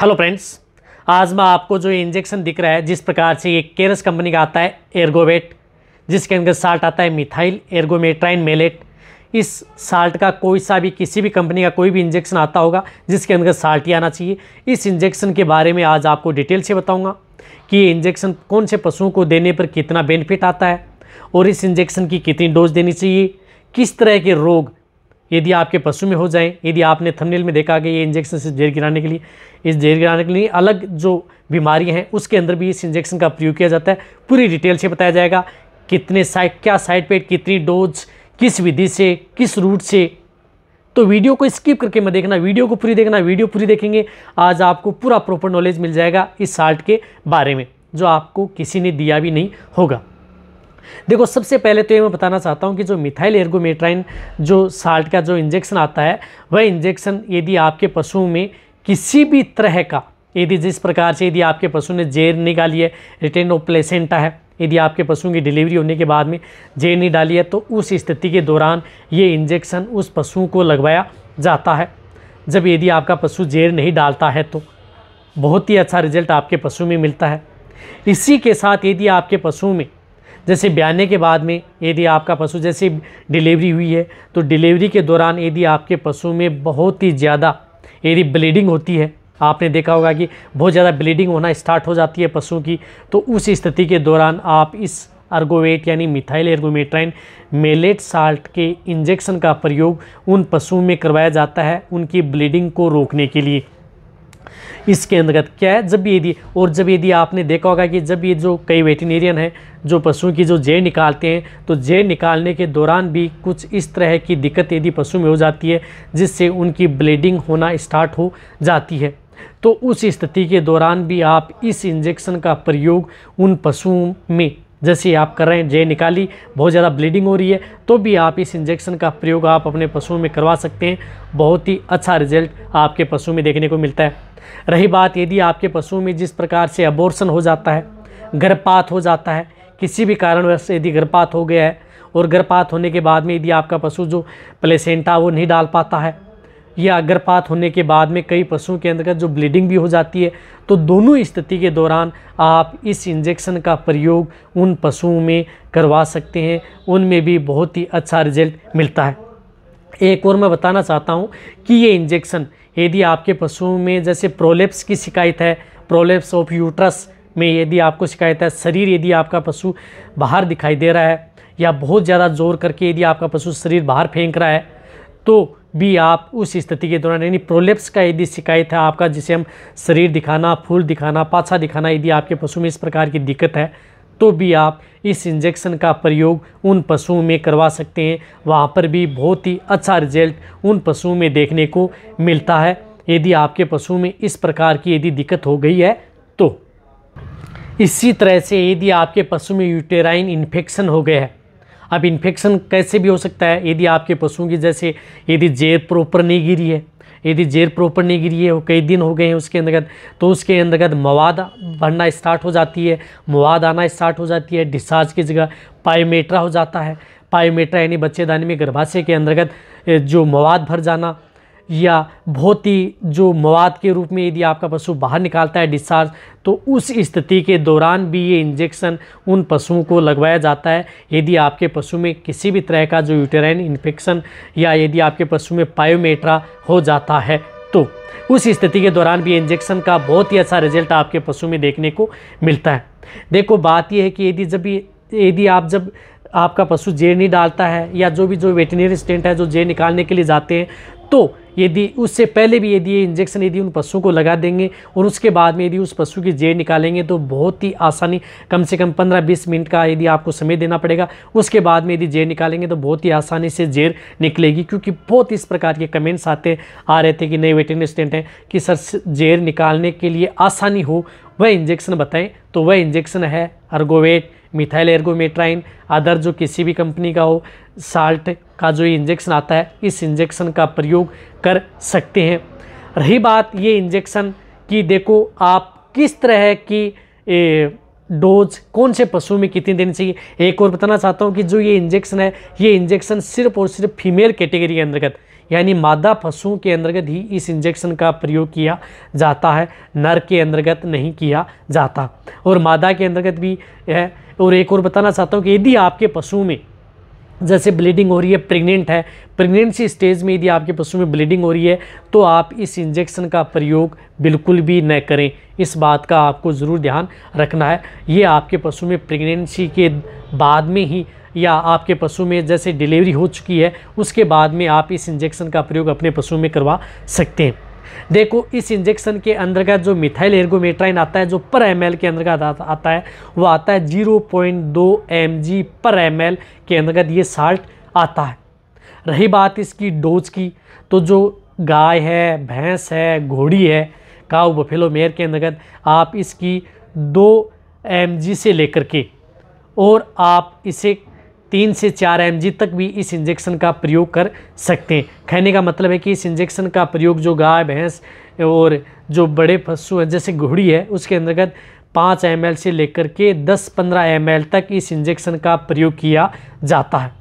hello friends आज मैं आपको जो इंजेक्शन दिख रहा है जिस प्रकार से ये केरस कंपनी का आता है एर्गोवेट जिसके अंदर साल्ट आता है मिथाइल एर्गोमेट्राइन मेलेट इस साल्ट का कोई सा भी किसी भी कंपनी का कोई भी इंजेक्शन आता होगा जिसके अंदर साल्ट ही आना चाहिए इस इंजेक्शन के बारे में आज आपको डिटेल से बताऊँगा कि ये इंजेक्शन कौन से पशुओं को देने पर कितना बेनिफिट आता है और इस इंजेक्शन की कितनी डोज देनी चाहिए किस तरह के रोग यदि आपके पशु में हो जाए यदि आपने थंबनेल में देखा कि ये इंजेक्शन से जेर गिराने के लिए इस जेर गिराने के लिए अलग जो बीमारी हैं उसके अंदर भी इस इंजेक्शन का प्रयोग किया जाता है पूरी डिटेल से बताया जाएगा कितने साइड क्या साइड पेट कितनी डोज किस विधि से किस रूट से तो वीडियो को स्किप करके मैं देखना वीडियो को पूरी देखना वीडियो पूरी देखेंगे आज आपको पूरा प्रॉपर नॉलेज मिल जाएगा इस साल्ट के बारे में जो आपको किसी ने दिया भी नहीं होगा देखो सबसे पहले तो ये मैं बताना चाहता हूँ कि जो मिथाइल एर्गोमेट्राइन जो साल्ट का जो इंजेक्शन आता है वह इंजेक्शन यदि आपके पशुओं में किसी भी तरह का यदि जिस प्रकार से यदि आपके पशु ने जेर निकाली है रिटेन ओप्लेसेंटा है यदि आपके पशुओं की डिलीवरी होने के बाद में जेर नहीं डाली है तो उस स्थिति के दौरान ये इंजेक्शन उस पशुओं को लगवाया जाता है जब यदि आपका पशु जेर नहीं डालता है तो बहुत ही अच्छा रिजल्ट आपके पशु में मिलता है इसी के साथ यदि आपके पशुओं में जैसे ब्याने के बाद में यदि आपका पशु जैसे डिलीवरी हुई है तो डिलीवरी के दौरान यदि आपके पशु में बहुत ही ज़्यादा यदि ब्लीडिंग होती है आपने देखा होगा कि बहुत ज़्यादा ब्लीडिंग होना स्टार्ट हो जाती है पशुओं की तो उस स्थिति के दौरान आप इस अर्गोवेट यानी मिथाइल एर्गोमेट्राइन मेलेट साल्ट के इंजेक्शन का प्रयोग उन पशुओं में करवाया जाता है उनकी ब्लीडिंग को रोकने के लिए इसके अंतर्गत क्या है जब यदि और जब यदि आपने देखा होगा कि जब ये जो कई वेटिनेरियन है जो पशुओं की जो जे निकालते हैं तो जे निकालने के दौरान भी कुछ इस तरह की दिक्कत यदि पशु में हो जाती है जिससे उनकी ब्लीडिंग होना स्टार्ट हो जाती है तो उस स्थिति के दौरान भी आप इस इंजेक्शन का प्रयोग उन पशुओं में जैसे आप कर रहे हैं जय निकाली बहुत ज़्यादा ब्लीडिंग हो रही है तो भी आप इस इंजेक्शन का प्रयोग आप अपने पशुओं में करवा सकते हैं बहुत ही अच्छा रिजल्ट आपके पशु में देखने को मिलता है रही बात यदि आपके पशुओं में जिस प्रकार से अबोर्सन हो जाता है गर्भपात हो जाता है किसी भी कारणवश यदि गर्भपात हो गया है और गर्भपात होने के बाद में यदि आपका पशु जो प्लेसेंटा वो नहीं डाल पाता है या अग्रपात होने के बाद में कई पशुओं के अंतर्गत जो ब्लीडिंग भी हो जाती है तो दोनों स्थिति के दौरान आप इस इंजेक्शन का प्रयोग उन पशुओं में करवा सकते हैं उनमें भी बहुत ही अच्छा रिजल्ट मिलता है एक और मैं बताना चाहता हूँ कि ये इंजेक्शन यदि आपके पशुओं में जैसे प्रोलेप्स की शिकायत है प्रोलेप्स ऑफ यूट्रस में यदि आपको शिकायत है शरीर यदि आपका पशु बाहर दिखाई दे रहा है या बहुत ज़्यादा जोर करके यदि आपका पशु शरीर बाहर फेंक रहा है तो भी आप उस स्थिति के दौरान यानी प्रोलेप्स का यदि शिकायत है आपका जिसे हम शरीर दिखाना फूल दिखाना पाछा दिखाना यदि आपके पशु में इस प्रकार की दिक्कत है तो भी आप इस इंजेक्शन का प्रयोग उन पशुओं में करवा सकते हैं वहाँ पर भी बहुत ही अच्छा रिजल्ट उन पशुओं में देखने को मिलता है यदि आपके पशु में इस प्रकार की यदि दिक्कत हो गई है तो इसी तरह से यदि आपके पशु में यूटेराइन इन्फेक्शन हो गया है अब इन्फेक्शन कैसे भी हो सकता है यदि आपके पशुओं की जैसे यदि जेर प्रॉपर नहीं गिरी है यदि जेर प्रॉपर नहीं गिरी है कई दिन हो गए हैं उसके अंतर्गत तो उसके अंतर्गत मवाद भरना स्टार्ट हो जाती है मवाद आना स्टार्ट हो जाती है डिस्चार्ज की जगह पायोमेट्रा हो जाता है पायोमेट्रा यानी बच्चेदानी में गर्भाशय के अंतर्गत जो मवाद भर जाना या ही जो मवाद के रूप में यदि आपका पशु बाहर निकालता है डिस्चार्ज तो उस स्थिति के दौरान भी ये इंजेक्शन उन पशुओं को लगवाया जाता है यदि आपके पशु में किसी भी तरह का जो यूटेराइन इन्फेक्शन या यदि आपके पशु में पायोमेट्रा हो जाता है तो उस स्थिति के दौरान भी इंजेक्शन का बहुत ही अच्छा रिजल्ट आपके पशु में देखने को मिलता है देखो बात यह है कि यदि जब यदि आप जब आपका पशु जेर नहीं डालता है या जो भी जो वेटनरी स्टेंट है जो जेर निकालने के लिए जाते हैं तो यदि उससे पहले भी यदि ये इंजेक्शन यदि उन पशुओं को लगा देंगे और उसके बाद में यदि उस पशु की जेड़ निकालेंगे तो बहुत ही आसानी कम से कम 15-20 मिनट का यदि आपको समय देना पड़ेगा उसके बाद में यदि जेर निकालेंगे तो बहुत ही आसानी से जेर निकलेगी क्योंकि बहुत इस प्रकार के कमेंट्स आते आ रहे थे कि नए वेटिंग स्टेंट हैं कि सर जेर निकालने के लिए आसानी हो वह इंजेक्शन बताएँ तो वह इंजेक्शन है अर्गोवेट मिथाइल एर्गोमेट्राइन अदर जो किसी भी कंपनी का हो साल्ट का जो इंजेक्शन आता है इस इंजेक्शन का प्रयोग कर सकते हैं रही बात ये इंजेक्शन कि देखो आप किस तरह की डोज कौन से पशु में कितनी देनी चाहिए एक और बताना चाहता हूँ कि जो ये इंजेक्शन है ये इंजेक्शन सिर्फ और सिर्फ फीमेल कैटेगरी के अंतर्गत यानी मादा पशुओं के अंतर्गत ही इस इंजेक्शन का प्रयोग किया जाता है नर के अंतर्गत नहीं किया जाता और मादा के अंतर्गत भी है और एक और बताना चाहता हूँ कि यदि आपके पशुओं में जैसे ब्लीडिंग हो रही है प्रेग्नेंट है प्रेग्नेंसी स्टेज में यदि आपके पशु में ब्लीडिंग हो रही है तो आप इस इंजेक्शन का प्रयोग बिल्कुल भी न करें इस बात का आपको ज़रूर ध्यान रखना है ये आपके पशु में प्रेगनेंसी के बाद में ही या आपके पशु में जैसे डिलीवरी हो चुकी है उसके बाद में आप इस इंजेक्शन का प्रयोग अपने पशु में करवा सकते हैं देखो इस इंजेक्शन के का जो मिथाइल एर्गोमेट्राइन आता है जो पर एम के का आता है वो आता है जीरो पॉइंट दो एम जी पर एम के अंतर्गत ये साल्ट आता है रही बात इसकी डोज की तो जो गाय है भैंस है घोड़ी है काउ बफेलो मेयर के अंतर्गत आप इसकी दो एम से लेकर के और आप इसे तीन से चार एम तक भी इस इंजेक्शन का प्रयोग कर सकते हैं कहने का मतलब है कि इस इंजेक्शन का प्रयोग जो गाय भैंस और जो बड़े पशु हैं जैसे घोड़ी है उसके अंतर्गत पाँच एम से लेकर के दस पंद्रह एम तक इस इंजेक्शन का प्रयोग किया जाता है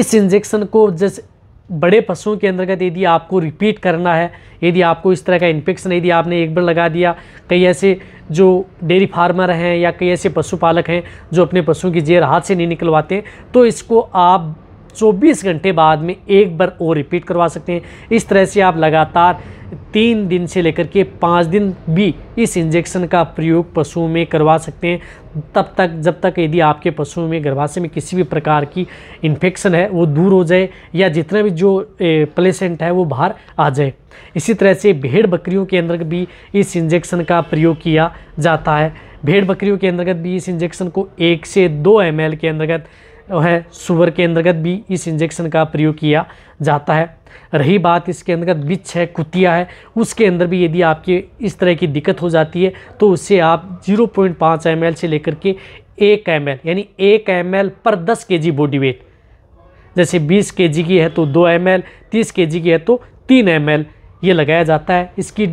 इस इंजेक्शन को जैसे बड़े पशुओं के अंतर्गत तो यदि आपको रिपीट करना है यदि आपको इस तरह का इन्फेक्शन यदि आपने एक बार लगा दिया कई ऐसे जो डेयरी फार्मर हैं या कई ऐसे पशुपालक हैं जो अपने पशुओं की जेर हाथ से नहीं निकलवाते तो इसको आप 24 घंटे बाद में एक बार और रिपीट करवा सकते हैं इस तरह से आप लगातार तीन दिन से लेकर के पाँच दिन भी इस इंजेक्शन का प्रयोग पशुओं में करवा सकते हैं तब तक जब तक यदि आपके पशुओं में गर्भाशय में किसी भी प्रकार की इन्फेक्शन है वो दूर हो जाए या जितना भी जो प्लेसेंट है वो बाहर आ जाए इसी तरह से भेड़ बकरियों के अंदर भी इस इंजेक्शन का प्रयोग किया जाता है भेड़ बकरियों के अंतर्गत भी इस इंजेक्शन को एक से दो एम के अंतर्गत है सुगर के अंतर्गत भी इस इंजेक्शन का प्रयोग किया जाता है रही बात इसके अंतर्गत बिच है कुतिया है उसके अंदर भी यदि आपकी इस तरह की दिक्कत हो जाती है तो उससे आप 0.5 पॉइंट से लेकर के एक एम यानी एक एम पर 10 के जी बॉडी वेट जैसे 20 के जी की है तो 2 एम एल तीस के जी की है तो 3 एम ये लगाया जाता है इसकी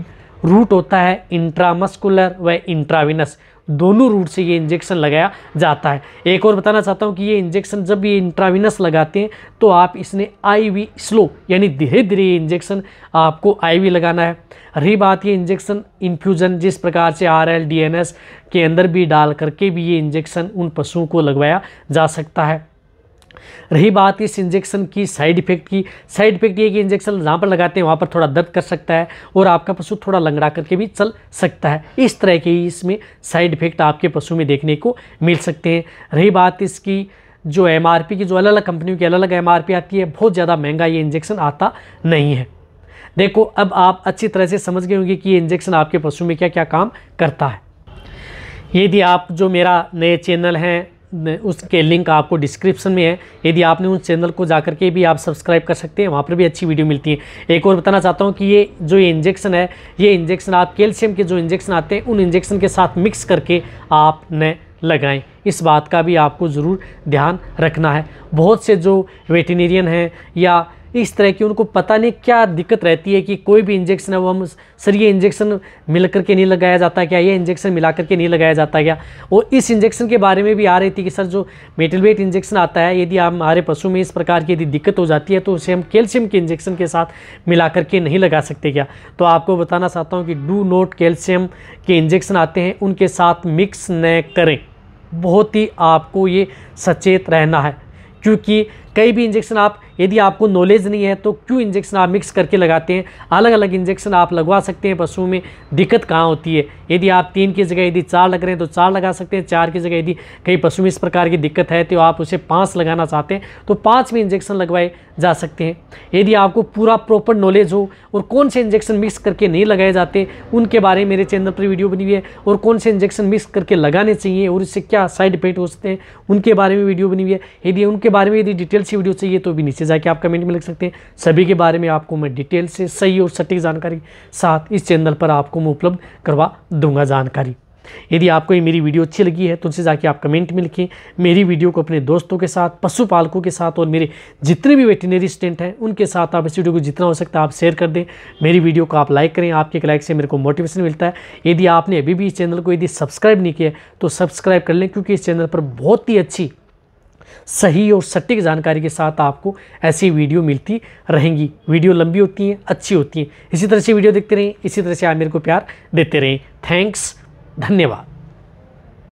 रूट होता है इंट्रामस्कुलर व इंट्राविनस दोनों रूट से ये इंजेक्शन लगाया जाता है एक और बताना चाहता हूँ कि ये इंजेक्शन जब ये इंट्राविनस लगाते हैं तो आप इसने आईवी स्लो यानी धीरे धीरे ये इंजेक्शन आपको आईवी लगाना है रही बात ये इंजेक्शन इन्फ्यूज़न जिस प्रकार से R L D N S के अंदर भी डाल करके भी ये इंजेक्शन उन पशुओं को लगवाया जा सकता है रही बात इस इंजेक्शन की साइड इफेक्ट की साइड इफेक्ट ये कि इंजेक्शन जहाँ पर लगाते हैं वहाँ पर थोड़ा दर्द कर सकता है और आपका पशु थोड़ा लंगड़ा करके भी चल सकता है इस तरह के इसमें साइड इफेक्ट आपके पशु में देखने को मिल सकते हैं रही बात इसकी जो एम की जो अलग अलग कंपनियों की अलग अलग एम आती है बहुत ज़्यादा महंगा ये इंजेक्शन आता नहीं है देखो अब आप अच्छी तरह से समझ गए होंगे कि ये इंजेक्शन आपके पशु में क्या क्या काम करता है यदि आप जो मेरा नए चैनल हैं उसके लिंक आपको डिस्क्रिप्शन में है यदि आपने उस चैनल को जाकर के भी आप सब्सक्राइब कर सकते हैं वहाँ पर भी अच्छी वीडियो मिलती है एक और बताना चाहता हूँ कि ये जो ये इंजेक्शन है ये इंजेक्शन आप कैल्शियम के जो इंजेक्शन आते हैं उन इंजेक्शन के साथ मिक्स करके आपने लगाएं इस बात का भी आपको ज़रूर ध्यान रखना है बहुत से जो वेटनेरियन हैं या इस तरह की उनको पता नहीं क्या दिक्कत रहती है कि कोई भी इंजेक्शन है वो हम सर ये इंजेक्शन मिल करके नहीं लगाया जाता क्या ये इंजेक्शन मिला के नहीं लगाया जाता क्या और इस इंजेक्शन के बारे में भी आ रही थी कि सर जो मेटल वेट इंजेक्शन आता है यदि हमारे पशु में इस प्रकार की यदि दिक्कत हो जाती है तो उसे हम कैल्शियम के इंजेक्शन के साथ मिला के नहीं लगा सकते क्या तो आपको बताना चाहता हूँ कि डू नोट कैल्शियम के इंजेक्शन आते हैं उनके साथ मिक्स न करें बहुत ही आपको ये सचेत रहना है क्योंकि कई भी इंजेक्शन आप यदि आपको नॉलेज नहीं है तो क्यों इंजेक्शन आप मिक्स करके लगाते हैं अलग अलग इंजेक्शन आप लगवा सकते हैं पशुओं में दिक्कत कहाँ होती है यदि आप तीन की जगह यदि चार लग रहे हैं तो चार लगा सकते हैं चार की जगह यदि कई पशु में इस प्रकार की दिक्कत है तो आप उसे पाँच लगाना चाहते हैं तो पाँच में इंजेक्शन लगवाए जा सकते हैं यदि आपको पूरा प्रॉपर नॉलेज हो और कौन से इंजेक्शन मिक्स करके नहीं लगाए जाते उनके बारे में मेरे चैनल पर वीडियो बनी हुई है और कौन से इंजेक्शन मिक्स करके लगाने चाहिए और इससे क्या साइड इफेक्ट हो सकते हैं उनके बारे में वीडियो बनी हुई है यदि उनके बारे में यदि डिटेल डिटेल से वीडियो चाहिए तो भी नीचे जाके आप कमेंट में लिख सकते हैं सभी के बारे में आपको मैं डिटेल से सही और सटीक जानकारी साथ इस चैनल पर आपको मैं उपलब्ध करवा दूंगा जानकारी यदि आपको ये मेरी वीडियो अच्छी लगी है तो उनसे जाके आप कमेंट में लिखें मेरी वीडियो को अपने दोस्तों के साथ पशुपालकों के साथ और मेरे जितने भी वेटनरी स्टेंट हैं उनके साथ आप इस वीडियो को जितना हो सकता है आप शेयर कर दें मेरी वीडियो को आप लाइक करें आपके एक लाइक से मेरे को मोटिवेशन मिलता है यदि आपने अभी भी इस चैनल को यदि सब्सक्राइब नहीं किया तो सब्सक्राइब कर लें क्योंकि इस चैनल पर बहुत ही अच्छी सही और सटीक जानकारी के साथ आपको ऐसी वीडियो मिलती रहेंगी वीडियो लंबी होती हैं अच्छी होती हैं इसी तरह से वीडियो देखते रहें इसी तरह से आप मेरे को प्यार देते रहें थैंक्स धन्यवाद